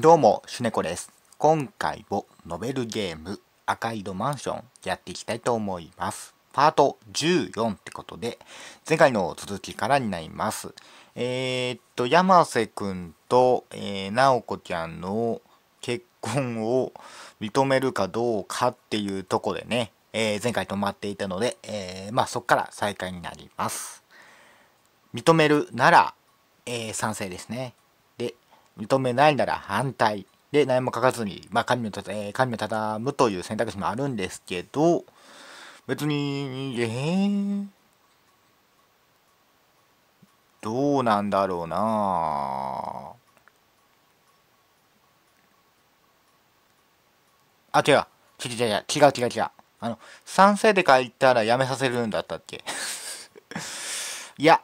どうも、シュネコです。今回もノベルゲーム赤色マンションやっていきたいと思います。パート14ってことで、前回の続きからになります。えー、っと、山瀬くんと、えー、直子ちゃんの結婚を認めるかどうかっていうとこでね、えー、前回止まっていたので、えー、まあそっから再開になります。認めるなら、えー、賛成ですね。認めないなら反対で何も書かずに、まあ、神をたた、えー、神をたむという選択肢もあるんですけど別にえー、どうなんだろうなあ違う違う違う違う違う違うあの賛成で書いたらやめさせるんだったっけ いや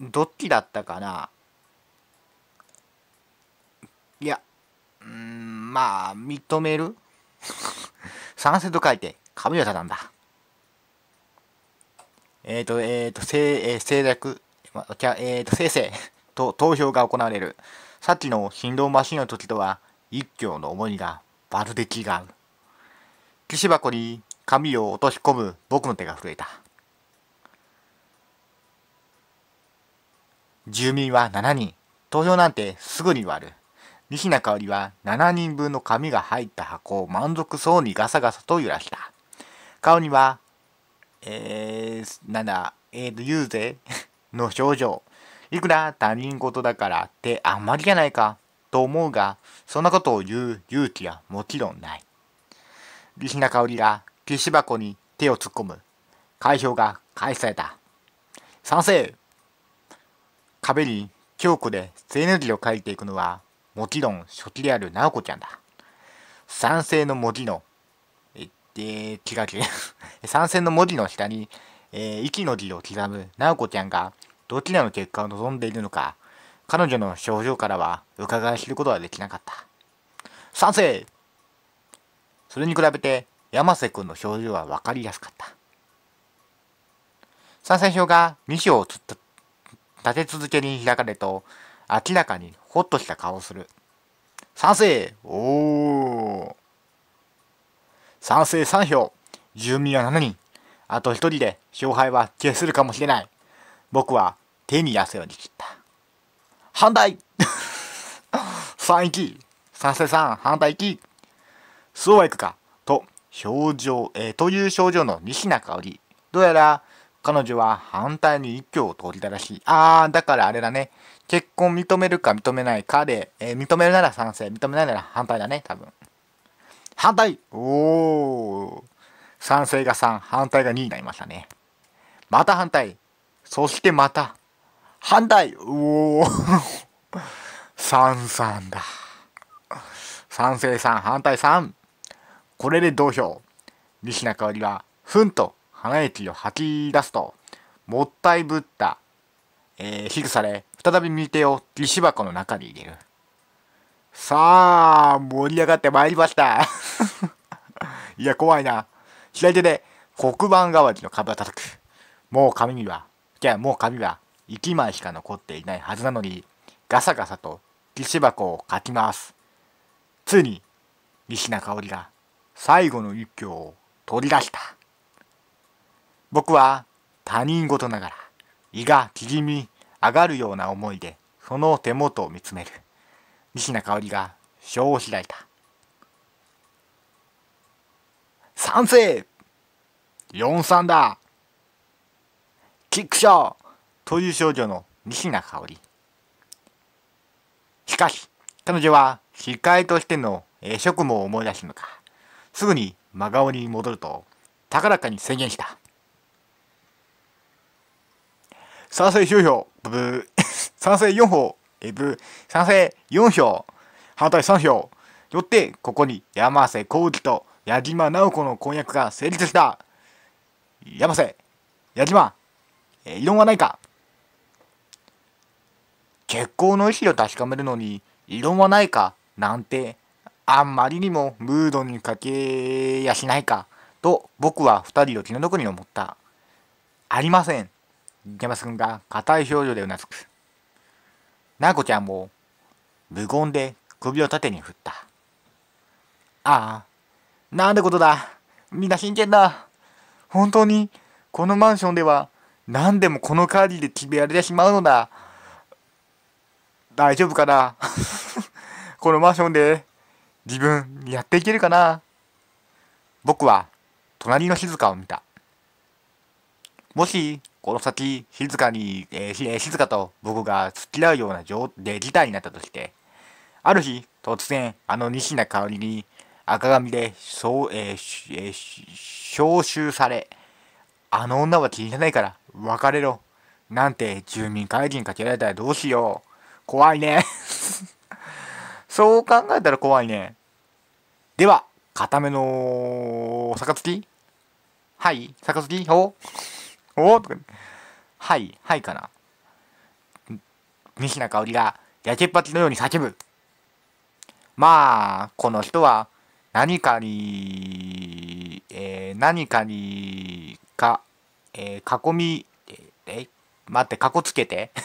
どっちだったかないや、うん、まあ、認める 賛成と書いて、神業なんだ。えっ、ー、と、えっ、ー、と、せえー、政略、ま、えっ、えー、と、せい、と投票が行われる。さっきの振動マシンの時とは、一挙の思いがまるで違う。岸箱に紙を落とし込む僕の手が震えた。住民は7人。投票なんてすぐに終わる。西中織は7人分の紙が入った箱を満足そうにガサガサと揺らした。顔には、えー、なんだ、えーと、言うぜ、の表情。いくら他人事だからってあんまりじゃないか、と思うが、そんなことを言う勇気はもちろんない。西中織がティが。消し箱に手を突っ込む。開票が開始された。賛成壁に強固で正の字を書いていくのはもちろん初期である直子ちゃんだ。賛成の文字の、え、え気違う違う。の文字の下に、えー、息の字を刻む直子ちゃんが、どちらの結果を望んでいるのか、彼女の症状からは伺い知ることはできなかった。賛成それに比べて、山瀬君の症状は分かりやすかった。賛成表が2章を立て続けに開かれと、明らかにほっとした顔をする。賛成おお賛成3票住民は7人あと1人で勝敗は決するかもしれない。僕は手に汗を握った。反対 !3 一 賛成3、反対一そうはいくかと、表情、えー、という症状の西中織。どうやら、彼女は反対に一票を投じたらしい。あー、だからあれだね。結婚認めるか認めないかで、えー、認めるなら賛成、認めないなら反対だね、多分。反対おー。賛成が3、反対が2になりましたね。また反対。そしてまた。反対おー。33だ。賛成3、反対3。これで同票。西中織は、ふんと鼻液を吐き出すと、もったいぶった、えー、仕され、再び右手を義箱の中に入れる。さあ、盛り上がってまいりました。いや、怖いな。左手で黒板代わりの壁を叩く。もう髪には、いや、もう髪は1枚しか残っていないはずなのに、ガサガサと義箱をかきます。ついに、西名香織が最後の一票を取り出した。僕は他人事ながら胃が縮み上がるような思いでその手元を見つめる西名香織が章を開いた賛成43だキックショーという少女の西名香織しかし彼女は司会としての職務を思い出すのかすぐに真顔に戻ると高らかに宣言した賛成9票、ブブ賛成4票、え賛成4票、反対3票。よって、ここに山瀬幸輝と矢島直子の婚約が成立した。山瀬、矢島、えー、異論はないか結婚の意思を確かめるのに異論はないかなんてあんまりにもムードにかけやしないかと僕は二人を気の毒に思った。ありません。池松くんが硬い表情でうなずく。なこちゃんも無言で首を縦に振った。ああ、なんてことだ。みんな真剣だ。本当に、このマンションでは何でもこの限りで決められてしまうのだ。大丈夫かな このマンションで自分やっていけるかな僕は隣の静かを見た。もし、この先、静かに、えー、静かと僕が付き合うような状で事態になったとして、ある日、突然、あの西名香りに赤髪で、そう、えー、えー、召集され、あの女は気に入ないから、別れろ。なんて、住民会議にかけられたらどうしよう。怖いね。そう考えたら怖いね。では、固めの、逆付きはい、逆付きほうおとか、はい、はいかな。西中香りが焼けっぱちのように叫ぶ。まあ、この人は何かに、えー、何かに、か、えー、囲み、えー、待って、かこつけて。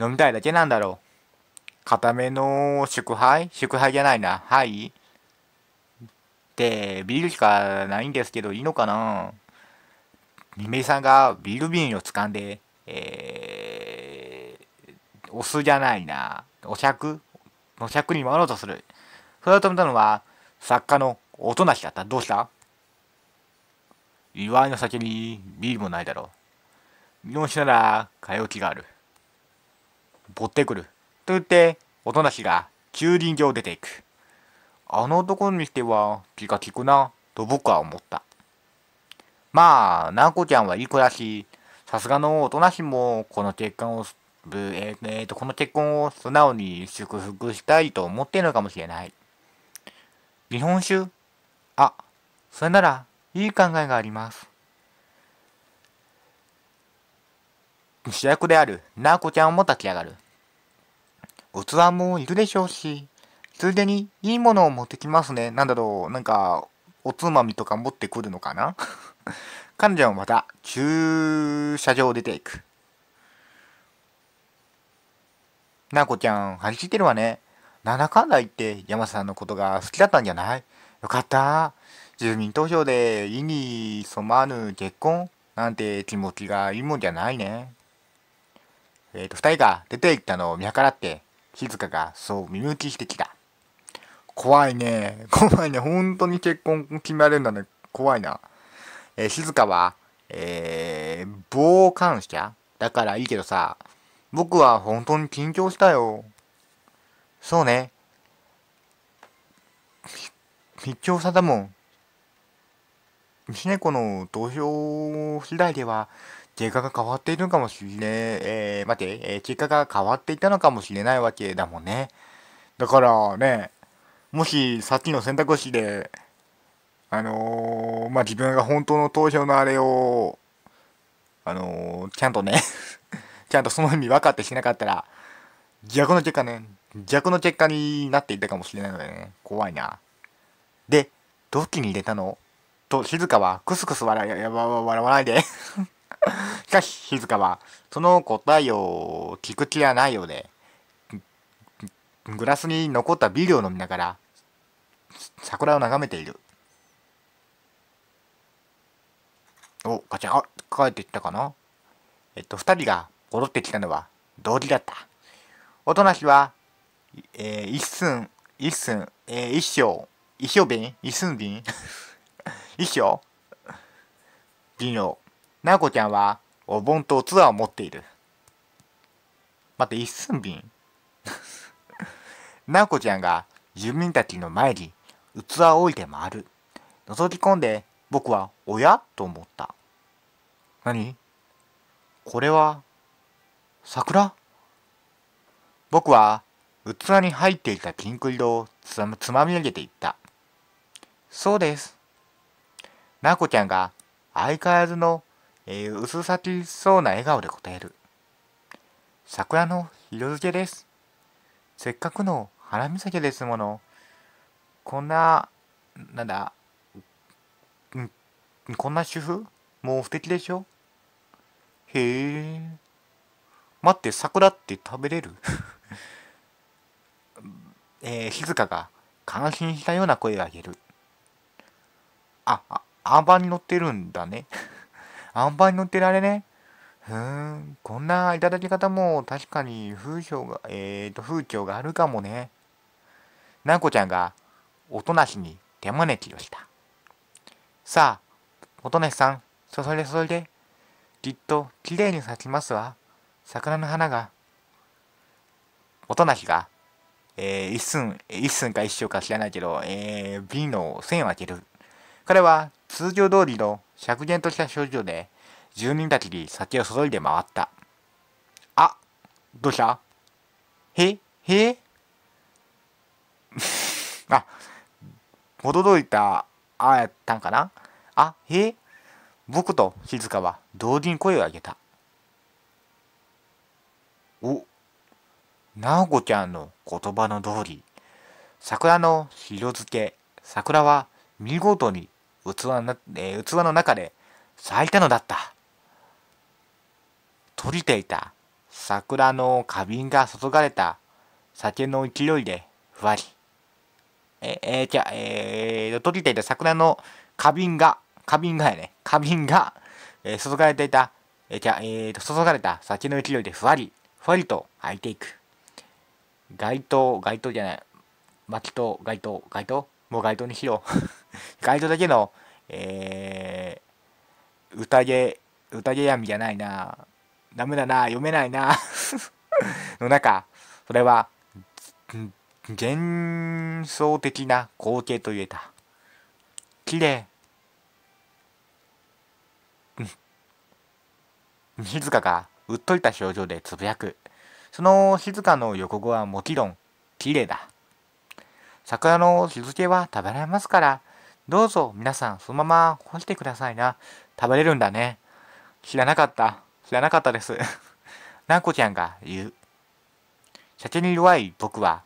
飲みたいだけなんだろう。固めの祝杯祝杯じゃないな。はい。って、ビールしかないんですけど、いいのかなメイさんがビル瓶を掴んで、えー、お酢じゃないな、お酌お酌に回ろうとする。それを止めたのは、作家の音なしだった。どうした祝いの先にビールもないだろう。日本酒なら買い置きがある。持ってくる。と言って、音無しが駐輪場を出ていく。あの男にしては気が利くな、と僕は思った。まあ、ナーコちゃんはいい子だし、さすがの大人しも、この結婚を、えー、えー、と、この結婚を素直に祝福したいと思ってるのかもしれない。日本酒あ、それなら、いい考えがあります。主役である、ナーコちゃんも立ち上がる。器もいるでしょうし、ついでにいいものを持ってきますね。なんだろう、なんか、おつまみとか持ってくるのかな彼女もまた駐車場を出ていく。なこちゃん、張り切ってるわね。七んだかんだ言って山さんのことが好きだったんじゃないよかった。住民投票で意に染まぬ結婚なんて気持ちがいいもんじゃないね。えっ、ー、と、二人が出て行ったのを見計らって、静香がそう見向きしてきた。怖いね。怖いね。本当に結婚決まるんだね。怖いな。えー、静香は、えー、傍観者だからいいけどさ、僕は本当に緊張したよ。そうね。密教さだもん。西猫の投票次第では、結果が変わっているのかもしれねえ、えー、待て、えー、結果が変わっていたのかもしれないわけだもんね。だからね、もしさっきの選択肢で、あのー、まあ、自分が本当の投票のあれを、あのー、ちゃんとね ちゃんとその意味分かってしなかったら、逆の結果ね、逆の結果になっていったかもしれないのでね、怖いな。で、どっちに入れたのと、静香は、クスクス笑い、やばわ、笑わないで しかし、静香は、その答えを聞く気はないようで、グラスに残ったビールを飲みながら、桜を眺めている。お、ガチャン、あ、帰ってきたかなえっと、二人が戻ってきたのは同時だった。おとなしは、えー、一寸、一寸、えー、一生、一生瓶一寸瓶 一生瓶を。なこちゃんは、お盆とおつわを持っている。待って、一寸瓶 なこちゃんが住民たちの前に器を置いて回る。覗き込んで僕は、おやと思った。何これは桜僕は器に入っていたピンク色をつつまみ上げていった。そうです。なこちゃんが相変わらずの、えー、薄さきそうな笑顔で答える。桜の色付けです。せっかくの花見酒ですもの。こんな、なんだ、んこんな主婦もう素敵でしょへえ。待って、桜って食べれる えー、静かが感心したような声を上げる。あ、あ、アンパンに乗ってるんだね。ア ンばんに乗ってられね。ふーん、こんないただき方も確かに風潮が、えーと、風潮があるかもね。なこちゃんが、おとなしに手招きをした。さあ、おとなしさん、そそれそれで、きっときれいに咲きますわ。桜の花が。音なきが、えー、一寸、一寸か一章か知らないけど、えー、瓶の栓を開ける。彼は通常通りの釈然とした症状で、住民たちに酒を注いで回った。あ、どうしたへへ あ、元通りた、あやったんかなあ、へ僕と静香は同時に声を上げた。お、なおこちゃんの言葉の通り、桜の色付け、桜は見事に器な、えー、器の中で咲いたのだった。閉じていた桜の花瓶が注がれた酒の勢いでふわり。ええー、じゃ、えー、閉じていた桜の花瓶が花瓶がやね、花瓶が、えー、注がれていた、えー、じゃ、えーと、注がれた先の勢いでふわり、ふわりと開いていく。街灯、街灯じゃない、薪灯、街灯、街灯もう街灯にしよう。街灯だけの、えー、宴、宴闇じゃないな。ダメだな、読めないな。の中、それは、幻想的な光景と言えた。綺麗。静香がうっといた表情でつぶやく。その静香の横語はもちろん、綺麗だ。桜の日付は食べられますから、どうぞ皆さんそのまま干してくださいな。食べれるんだね。知らなかった。知らなかったです。なこちゃんが言う。酒に弱い僕は、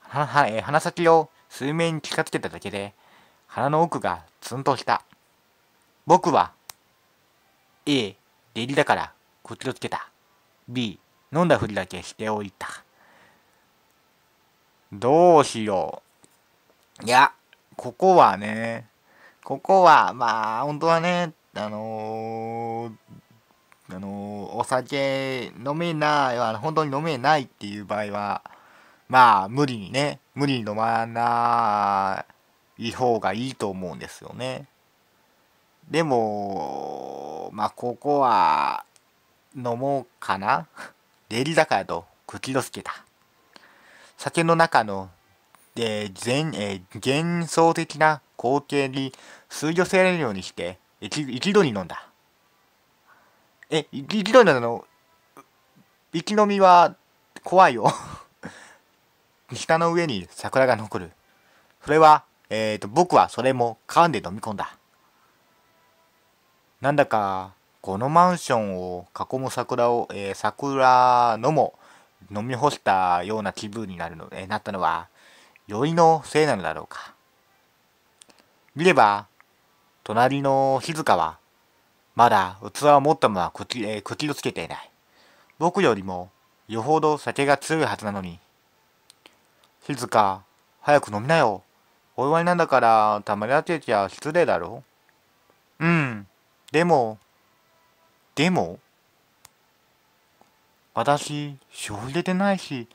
ははえ鼻先を水面に近づけただけで、鼻の奥がツンとした。僕は、ええ、下痢だからこ気をつけた B 飲んだふりだけしておいたどうしよういやここはねここはまあ本当はねあのー、あのー、お酒飲めないは本当に飲めないっていう場合はまあ無理にね無理に飲まない方がいいと思うんですよね。でも、まあ、ここは、飲もうかな。レリ坂と茎のけだ。酒の中の、えー全えー、幻想的な光景に吸い寄せられるようにして、一一度に飲んだ。え、一度に飲んだの、息飲みは怖いよ舌 の上に桜が残る。それは、えっ、ー、と、僕はそれも噛んで飲み込んだ。なんだかこのマンションを囲む桜を、えー、桜のも飲み干したような気分になるの、えー、なったのは酔いのせいなのだろうか見れば隣の静香はまだ器を持ったまま口,、えー、口をつけていない僕よりもよほど酒が強いはずなのに静香早く飲みなよお祝いなんだからたまに当てちゃ失礼だろう。うんでも、でも、私、生出てないし、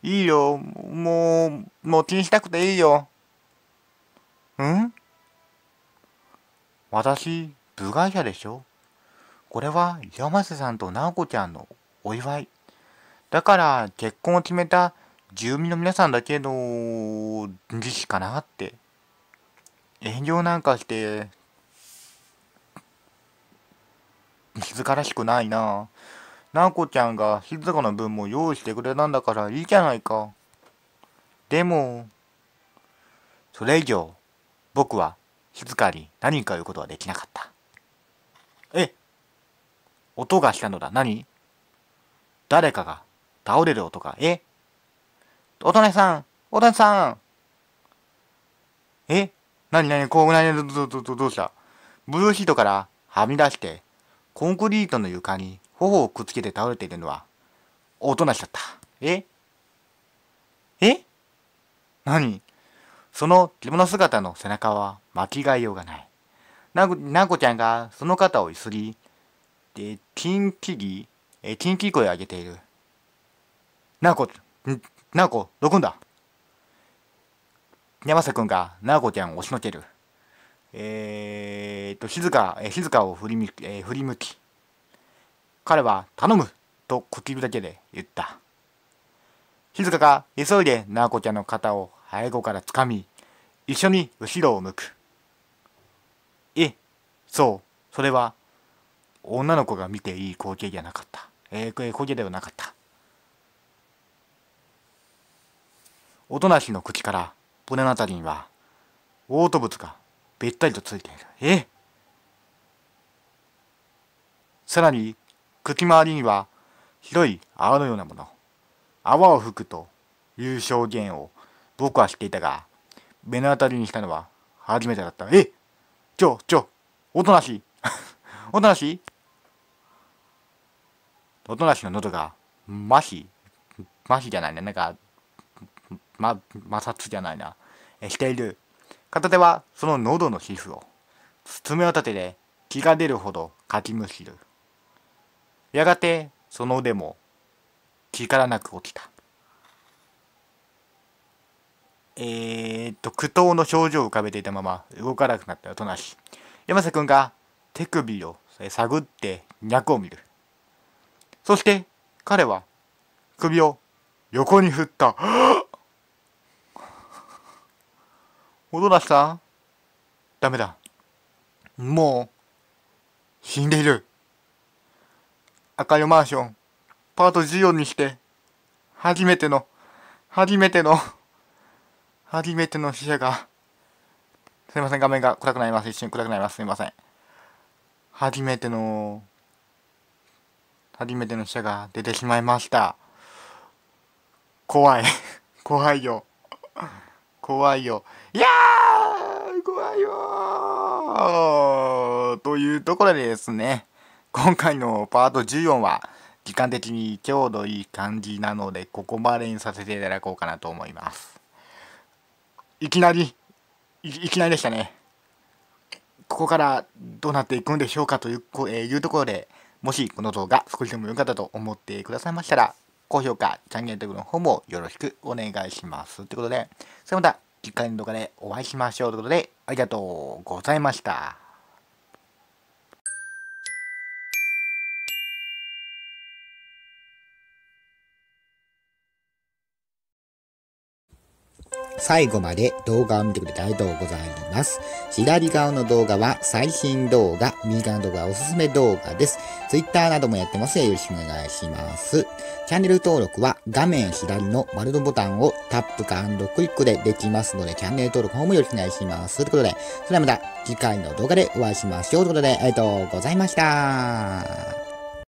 いいよ、もう、もう気にしたくていいよ。ん私、部外者でしょこれは山瀬さんと直子ちゃんのお祝い。だから結婚を決めた住民の皆さんだけの時期かなって。炎上なんかして静からしくないな。なこちゃんが静かの分も用意してくれたんだからいいじゃないか。でも、それ以上、僕は静かに何か言うことはできなかった。え音がしたのだ。何誰かが倒れる音が。えおとさんおとさんえなになにこうなにどどどどうしたブルーシートからはみ出してコンクリートの床に頬をくっつけて倒れているのは、大人しちゃった。ええ何その着物姿の背中は巻き替いようがない。なこ、なこちゃんがその肩をゆすり、で、キンキギ、え、キンキ声を上げている。なこ、ななこ、どこんだ山瀬くんがなこちゃんを押しのける。えー、と静か静かを振り,、えー、振り向き彼は「頼む!」ときるだけで言った静かが急いで直子ちゃんの肩を背後から掴み一緒に後ろを向くえそうそれは女の子が見ていい光景じゃなかった、えー、光景ではなかった音無しの口からプのナタリンは嘔吐物がべったりとついている。えさらに、茎周りには広い泡のようなもの。泡を吹くという証言を僕は知っていたが、目の当たりにしたのは初めてだった。えちょ、ちょ、おとなしい。おとなしいおとなしの喉が、麻痺麻痺じゃないね。なんか、ま、摩擦じゃないな。えしている。片手はその喉の皮膚を、爪を立てて気が出るほどかきむしる。やがてその腕も気からなく起きた。えー、っと、苦闘の表情を浮かべていたまま動かなくなった音なし。山瀬くんが手首を探って脈を見る。そして彼は首を横に振った。戻らしたダメだ。もう、死んでいる。赤いマンション、パート14にして、初めての、初めての、初めての死者が、すいません、画面が暗くなります。一瞬暗くなります。すいません。初めての、初めての死者が出てしまいました。怖い。怖いよ。怖いよ。いやー怖いよというところでですね、今回のパート14は、時間的にちょうどいい感じなので、ここまでにさせていただこうかなと思います。いきなり、いいきなりでしたね。ここからどうなっていくんでしょうかという,、えー、いうところで、もしこの動画少しでも良かったと思ってくださいましたら、高評価、チャンネル登録の方もよろしくお願いします。ということで、それまた次回の動画でお会いしましょうということで、ありがとうございました。最後まで動画を見てくれてありがとうございます。左側の動画は最新動画、右側の動画はおすすめ動画です。Twitter などもやってますのでよろしくお願いします。チャンネル登録は画面左の丸のボタンをタップかクリックでできますので、チャンネル登録の方もよろしくお願いします。ということで、それではまた次回の動画でお会いしましょう。ということで、ありがとうございました。